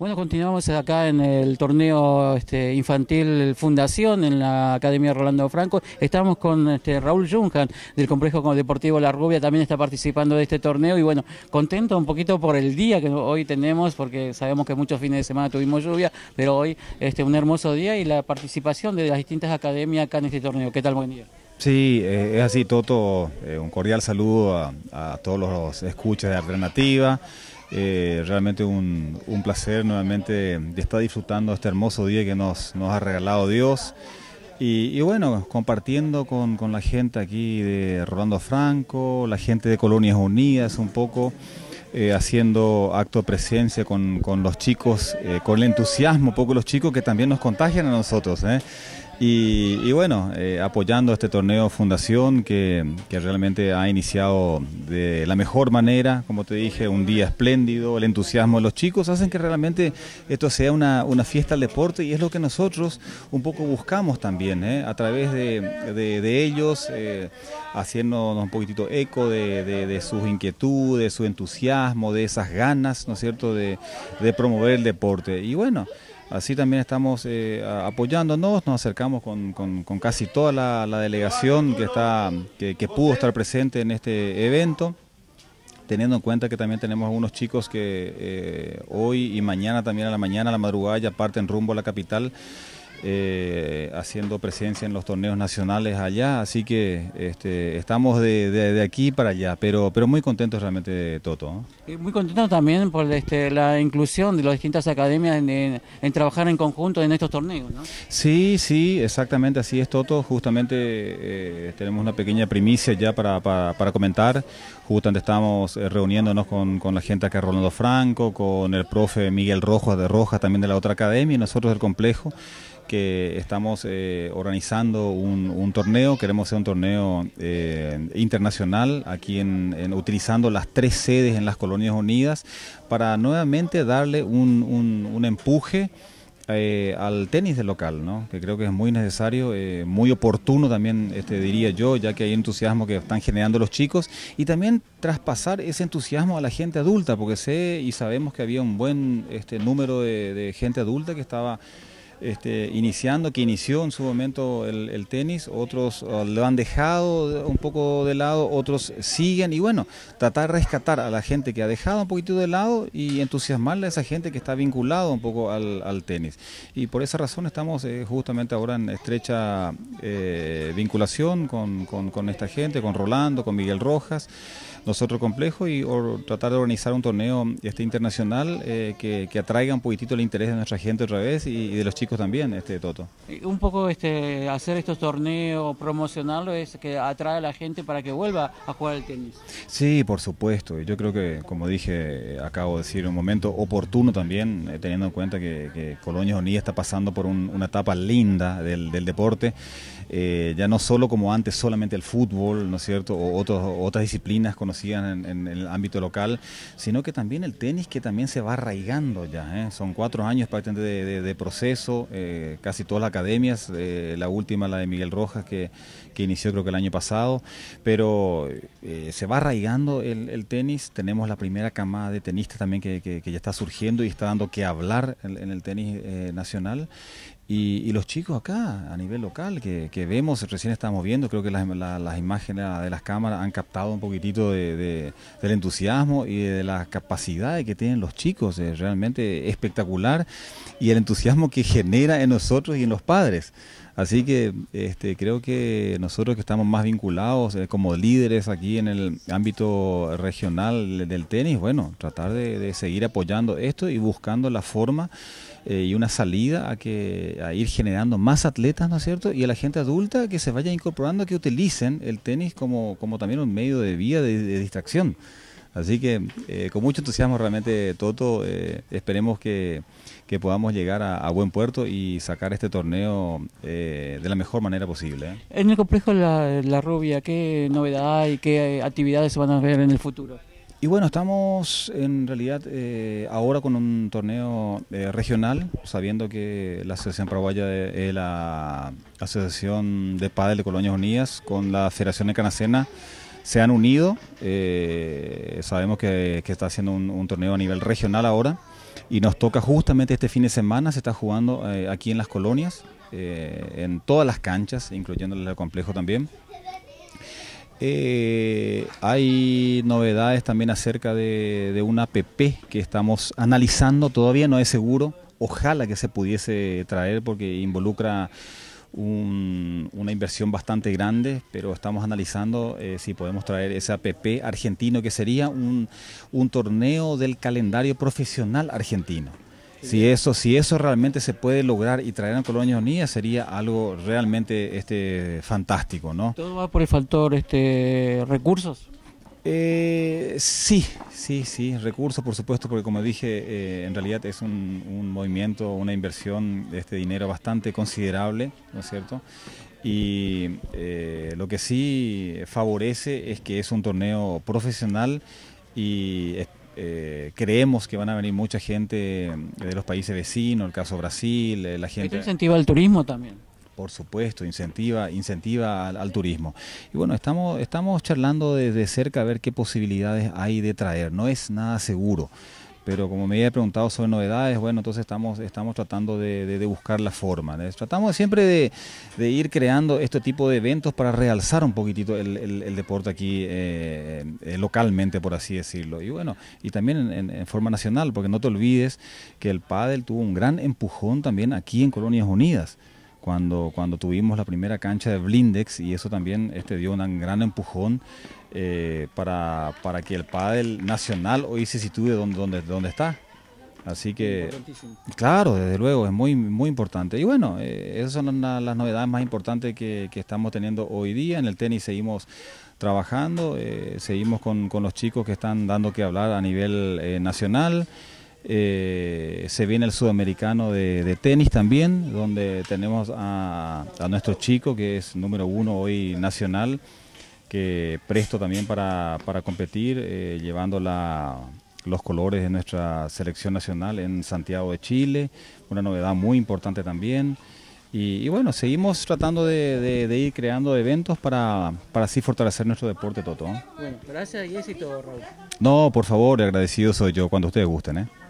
Bueno, continuamos acá en el torneo este, infantil Fundación en la Academia Rolando Franco. Estamos con este, Raúl Junjan del Complejo Deportivo La Rubia, también está participando de este torneo y bueno, contento un poquito por el día que hoy tenemos porque sabemos que muchos fines de semana tuvimos lluvia, pero hoy este, un hermoso día y la participación de las distintas academias acá en este torneo. ¿Qué tal? Buen día. Sí, eh, es así, Toto. Eh, un cordial saludo a, a todos los escuchas de Alternativa. Eh, realmente un, placer nuevamente de estar disfrutando este hermoso día que nos, nos ha regalado Dios. Y, bueno, compartiendo con, la gente aquí de Rolando Franco, la gente de Colonias Unidas un poco, eh, haciendo acto de presencia con, los chicos, eh, con el entusiasmo, un poco los chicos que también nos contagian a nosotros. Y, bueno, eh, apoyando este torneo Fundación que, realmente ha iniciado de la mejor manera, como te dije, un día espléndido, el entusiasmo de los chicos, hacen que realmente esto sea una, fiesta al deporte y es lo que nosotros un poco buscamos también, ¿eh? a través de, de, ellos, eh, haciéndonos un poquitito eco de, de, sus inquietudes, de su entusiasmo, de esas ganas, ¿no es cierto?, de promover el deporte. Y bueno, Así también estamos eh, apoyándonos, nos acercamos con, casi toda la, delegación que, está, que, pudo estar presente en este evento teniendo en cuenta que también tenemos algunos chicos que eh, hoy y mañana también a la mañana, a la madrugada, ya parten rumbo a la capital. Eh, haciendo presencia en los torneos nacionales allá, así que este, estamos de, aquí para allá, pero, pero muy contentos realmente, Toto. Muy contentos también por este, la inclusión de las distintas academias en, trabajar en conjunto en estos torneos, ¿no? Sí, sí, exactamente así es, Toto. Justamente eh, tenemos una pequeña primicia ya para, comentar. Justamente estamos eh, reuniéndonos con, la gente acá, Rolando Franco, con el profe Miguel Rojas de Rojas, también de la otra academia, y nosotros del complejo que estamos eh, organizando un, torneo, queremos ser un torneo eh, internacional aquí en, utilizando las tres sedes en las colonias unidas para nuevamente darle un, empuje. Eh, al tenis del local, ¿no? que creo que es muy necesario, muy oportuno también, este, diría yo, ya que hay entusiasmo que están generando los chicos, y también traspasar ese entusiasmo a la gente adulta, porque sé y sabemos que había un buen este, número de gente adulta que estaba este, iniciando, que inició en su momento el, tenis, otros ah, lo han dejado un poco de lado, otros siguen y bueno, tratar de rescatar a la gente que ha dejado un poquito de lado y entusiasmarle a esa gente que está vinculado un poco al, tenis. Y por esa razón estamos eh, justamente ahora en estrecha eh, vinculación con, esta gente, con Rolando, con Miguel Rojas nosotros complejo y tratar de organizar un torneo este internacional eh, que, atraiga un poquitito el interés de nuestra gente otra vez y de los chicos también, este Toto. Un poco este, hacer estos torneos, promocionarlo, es que atrae a la gente para que vuelva a jugar al tenis. Sí, por supuesto. Yo creo que, como dije, acabo de decir un momento oportuno también, eh, teniendo en cuenta que, Colonia Colonia está pasando por una etapa linda del, deporte. Eh, ya no solo como antes, solamente el fútbol, ¿no es cierto? O otras disciplinas conocidas en, el ámbito local, sino que también el tenis que también se va arraigando ya. ¿eh? Son cuatro años prácticamente de proceso eh, casi todas las academias, eh, la última, la de Miguel Rojas, que, inició creo que el año pasado, pero eh, se va arraigando el, tenis, tenemos la primera camada de tenistas también que, ya está surgiendo y está dando que hablar en el tenis nacional, y, los chicos acá, a nivel local, que, vemos, recién estamos viendo, creo que las, imágenes de las cámaras han captado un poquitito de, del entusiasmo y de las capacidades que tienen los chicos, es realmente espectacular, y el entusiasmo que genera en nosotros y en los padres. Así que este, creo que nosotros que estamos más vinculados eh, como líderes aquí en el ámbito regional del tenis, bueno, tratar de, seguir apoyando esto y buscando la forma eh, y una salida a, que, a ir generando más atletas, ¿no es cierto? Y a la gente adulta que se vaya incorporando, que utilicen el tenis como, como también un medio de vía de distracción. Así que eh, con mucho entusiasmo realmente, Toto, eh, esperemos que, que, podamos llegar a, buen puerto y sacar este torneo eh, de la mejor manera posible. En el complejo La, Rubia, ¿qué novedad hay? ¿Qué actividades se van a ver en el futuro? Y bueno, estamos en realidad ahora con un torneo regional, sabiendo que la Asociación Paraguaya es la Asociación de Padres de Colonias Unidas con la Federación de Canacena se han unido. Eh, sabemos que, está haciendo un, torneo a nivel regional ahora y nos toca justamente este fin de semana, se está jugando eh, aquí en las colonias, eh, en todas las canchas, incluyendo el complejo también. hay novedades también acerca de, de una app que estamos analizando, todavía no es seguro, ojalá que se pudiese traer porque involucra una inversión bastante grande, pero estamos analizando eh, si podemos traer ese APP argentino, que sería un, un torneo del calendario profesional argentino. Si eso, si eso realmente se puede lograr y traer a Colonia Unida sería algo realmente este fantástico, ¿no? Todo va por el factor este recursos. Eh, sí, sí, sí, recursos por supuesto, porque como dije, eh, en realidad es un, movimiento, una inversión de este dinero bastante considerable, ¿no es cierto? Y eh, lo que sí favorece es que es un torneo profesional y eh, creemos que van a venir mucha gente de los países vecinos, el caso Brasil, la gente... incentiva el turismo también por supuesto, incentiva, incentiva al, turismo. Y bueno, estamos, estamos charlando desde cerca a ver qué posibilidades hay de traer. No es nada seguro. Pero como me había preguntado sobre novedades, bueno, entonces estamos, estamos tratando de, buscar la forma. Tratamos siempre de, ir creando este tipo de eventos para realzar un poquitito el, deporte aquí eh, eh, localmente, por así decirlo. Y bueno, y también en, forma nacional, porque no te olvides que el pádel tuvo un gran empujón también aquí en Colonias Unidas cuando, cuando tuvimos la primera cancha de Blindex y eso también este, dio un gran empujón eh, para, para, que el pádel nacional hoy se sitúe donde, donde, donde está. Así que, claro, desde luego, es muy, muy importante. Y bueno, eh, esas son las novedades más importantes que, estamos teniendo hoy día. En el tenis seguimos trabajando, eh, seguimos con, con, los chicos que están dando que hablar a nivel nacional. Eh, se viene el sudamericano de, tenis también, donde tenemos a, nuestro chico, que es número uno hoy nacional, que presto también para, competir, eh, llevando los colores de nuestra selección nacional en Santiago de Chile, una novedad muy importante también. Y, bueno, seguimos tratando de, ir creando eventos para, así fortalecer nuestro deporte, Toto. gracias y éxito, No, por favor, agradecido soy yo, cuando ustedes gusten. ¿eh?